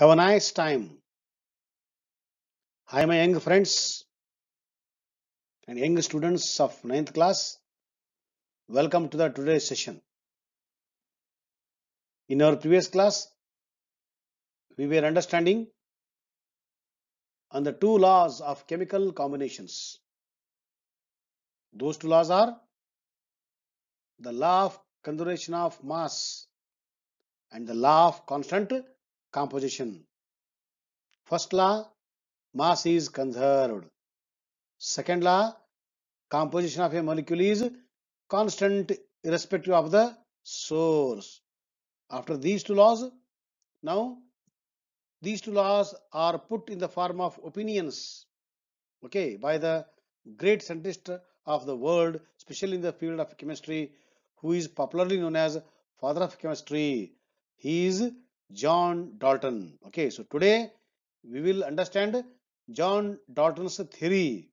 Have a nice time. Hi, my young friends and young students of 9th class. Welcome to the today's session. In our previous class, we were understanding on the two laws of chemical combinations. Those two laws are the law of conservation of mass and the law of constant composition. First law, mass is conserved. Second law, composition of a molecule is constant irrespective of the source. After these two laws, now these two laws are put in the form of opinions, okay, by the great scientist of the world, especially in the field of chemistry, who is popularly known as father of chemistry. He is John Dalton. Okay, so today we will understand John Dalton's theory.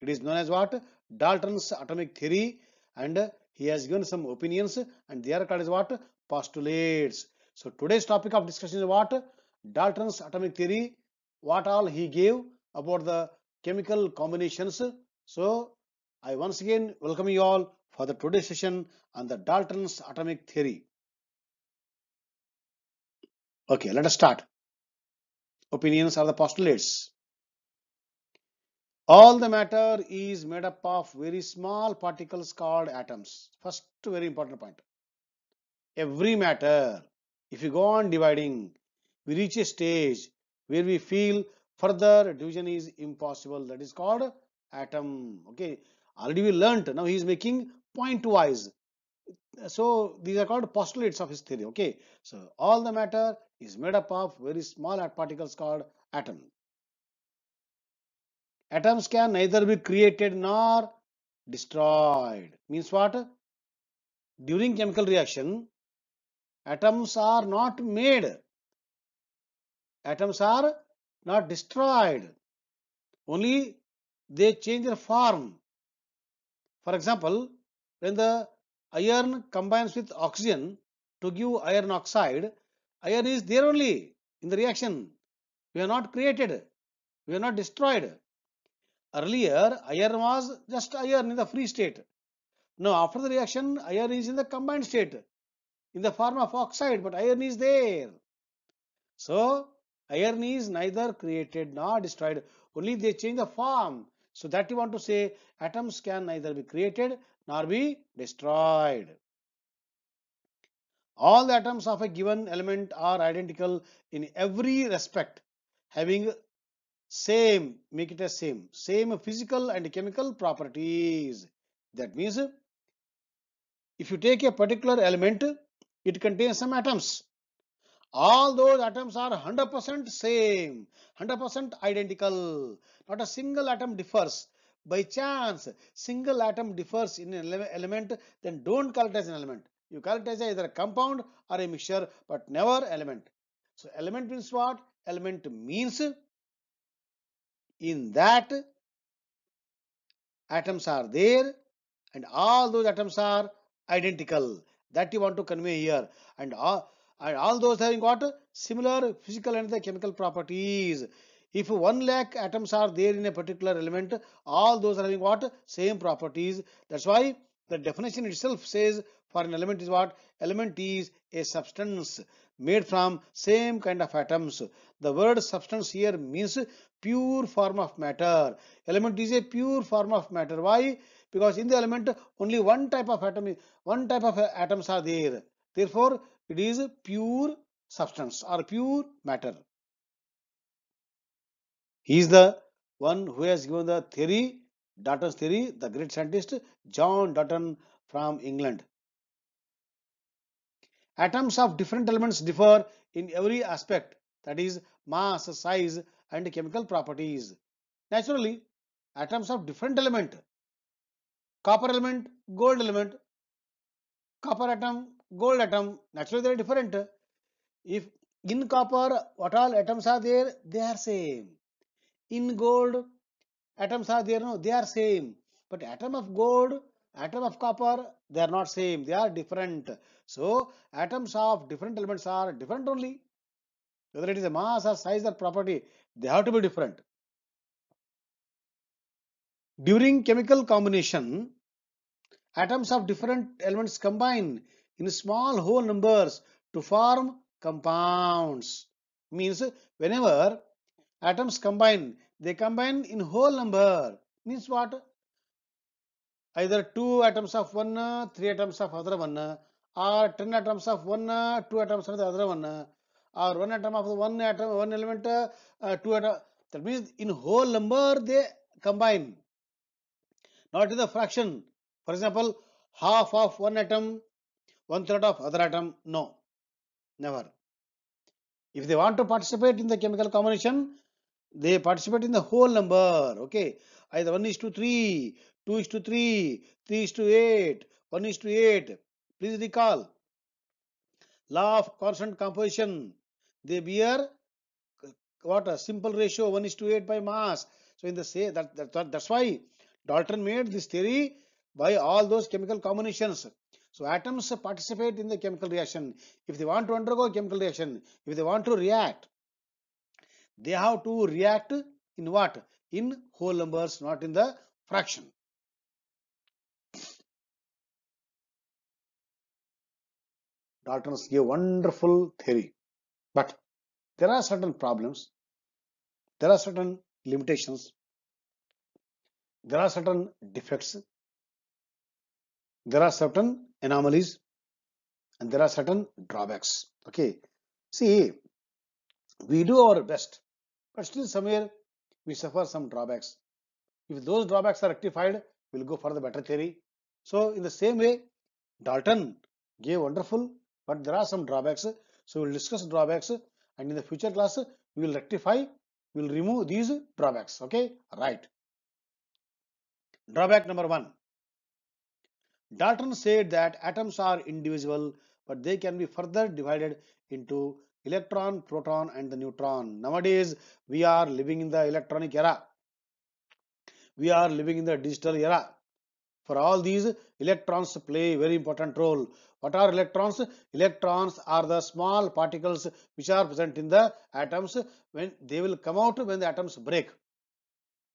It is known as what? Dalton's atomic theory and he has given some opinions and they are called as what? Postulates. So today's topic of discussion is what? Dalton's atomic theory, what all he gave about the chemical combinations. So I once again welcome you all for the today's session on the Dalton's atomic theory. Okay, let us start. Opinions are the postulates. All the matter is made up of very small particles called atoms. First very important point. Every matter, if you go on dividing, we reach a stage where we feel further division is impossible. That is called atom. Okay, already we learnt. Now he is making point wise so these are called postulates of his theory okay so all the matter is made up of very small particles called atom atoms can neither be created nor destroyed means what during chemical reaction atoms are not made atoms are not destroyed only they change their form for example when the iron combines with oxygen to give iron oxide. Iron is there only in the reaction. We are not created. We are not destroyed. Earlier, iron was just iron in the free state. Now, after the reaction, iron is in the combined state in the form of oxide, but iron is there. So, iron is neither created nor destroyed. Only they change the form. So that you want to say atoms can neither be created nor be destroyed. All the atoms of a given element are identical in every respect having same make it a same same physical and chemical properties that means if you take a particular element it contains some atoms all those atoms are 100% same 100% identical not a single atom differs by chance single atom differs in an element then don't call it as an element you call it as either a compound or a mixture but never element so element means what element means in that atoms are there and all those atoms are identical that you want to convey here and all and all those having got similar physical and the chemical properties if 1 lakh atoms are there in a particular element all those are having what same properties that's why the definition itself says for an element is what element is a substance made from same kind of atoms the word substance here means pure form of matter element is a pure form of matter why because in the element only one type of atom one type of atoms are there therefore it is a pure substance or pure matter he is the one who has given the theory Dalton's theory the great scientist John Dalton from England atoms of different elements differ in every aspect that is mass size and chemical properties naturally atoms of different element copper element gold element copper atom gold atom naturally they are different if in copper what all atoms are there they are same in gold atoms are there no they are same but atom of gold atom of copper they are not same they are different so atoms of different elements are different only whether it is a mass or size or property they have to be different during chemical combination atoms of different elements combine in small whole numbers to form compounds. Means whenever atoms combine, they combine in whole number. Means what? Either two atoms of one, three atoms of other one, or ten atoms of one, two atoms of the other one, or one atom of the one atom, one element, uh, two atoms. That means in whole number they combine, not in the fraction. For example, half of one atom one third of other atom no never if they want to participate in the chemical combination they participate in the whole number okay either 1 is to 3 2 is to 3 3 is to 8 1 is to 8 please recall law of constant composition they bear what a simple ratio 1 is to 8 by mass so in the say that, that, that that's why dalton made this theory by all those chemical combinations so atoms participate in the chemical reaction. If they want to undergo chemical reaction, if they want to react, they have to react in what? In whole numbers, not in the fraction. Dalton's gave wonderful theory. But there are certain problems. There are certain limitations. There are certain defects there are certain anomalies and there are certain drawbacks okay see we do our best but still somewhere we suffer some drawbacks if those drawbacks are rectified we'll go for the better theory so in the same way dalton gave wonderful but there are some drawbacks so we'll discuss drawbacks and in the future class we will rectify we will remove these drawbacks okay right drawback number one Dalton said that atoms are indivisible, but they can be further divided into electron, proton, and the neutron. Nowadays, we are living in the electronic era. We are living in the digital era. For all these, electrons play a very important role. What are electrons? Electrons are the small particles which are present in the atoms when they will come out when the atoms break.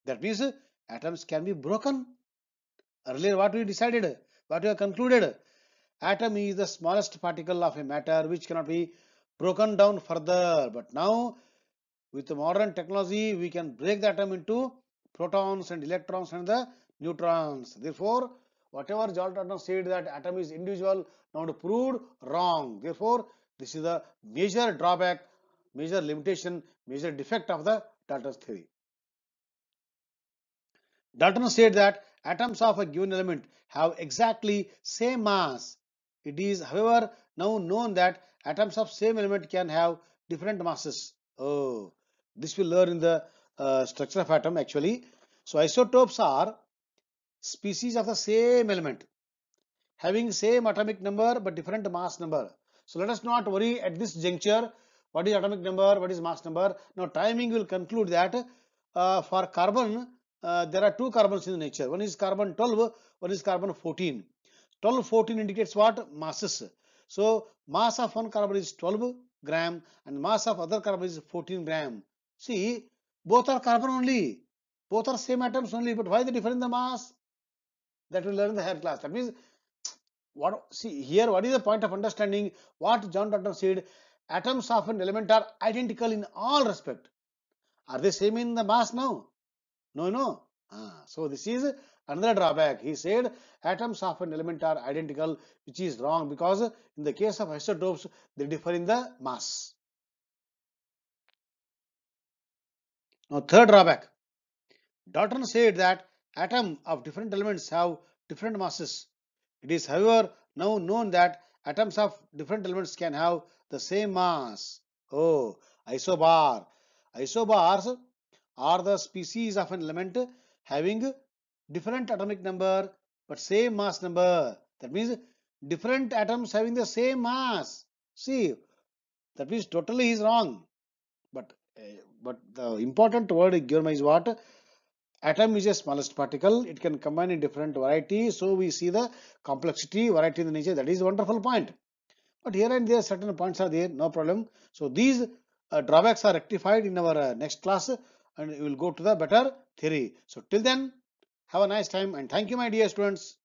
That means atoms can be broken. Earlier what we decided? What we have concluded, atom is the smallest particle of a matter which cannot be broken down further. But now, with modern technology, we can break the atom into protons and electrons and the neutrons. Therefore, whatever Jolt said that atom is individual, now to proved wrong. Therefore, this is the major drawback, major limitation, major defect of the Dalton's theory. Dalton said that atoms of a given element have exactly same mass. It is however now known that atoms of same element can have different masses. Oh, this we learn in the uh, structure of atom actually. So isotopes are species of the same element having same atomic number but different mass number. So let us not worry at this juncture what is atomic number, what is mass number. Now timing will conclude that uh, for carbon uh, there are two carbons in the nature. One is carbon 12, one is carbon 14. 12, 14 indicates what? Masses. So mass of one carbon is 12 gram and mass of other carbon is 14 gram. See, both are carbon only. Both are same atoms only, but why the difference in the mass? That we learn in the higher class. That means, what see here, what is the point of understanding? What John Dalton said, atoms of an element are identical in all respect. Are they same in the mass now? No, no. Ah, so this is another drawback. He said atoms of an element are identical, which is wrong because in the case of isotopes, they differ in the mass. Now, third drawback. Dalton said that atoms of different elements have different masses. It is, however, now known that atoms of different elements can have the same mass. Oh, isobar. Isobars are the species of an element having different atomic number but same mass number. That means different atoms having the same mass. See, that means totally he is wrong. But uh, but the important word given is what? Atom is a smallest particle. It can combine in different variety. So we see the complexity, variety in the nature. That is wonderful point. But here and there certain points are there. No problem. So these uh, drawbacks are rectified in our uh, next class and we will go to the better theory. So till then, have a nice time and thank you my dear students.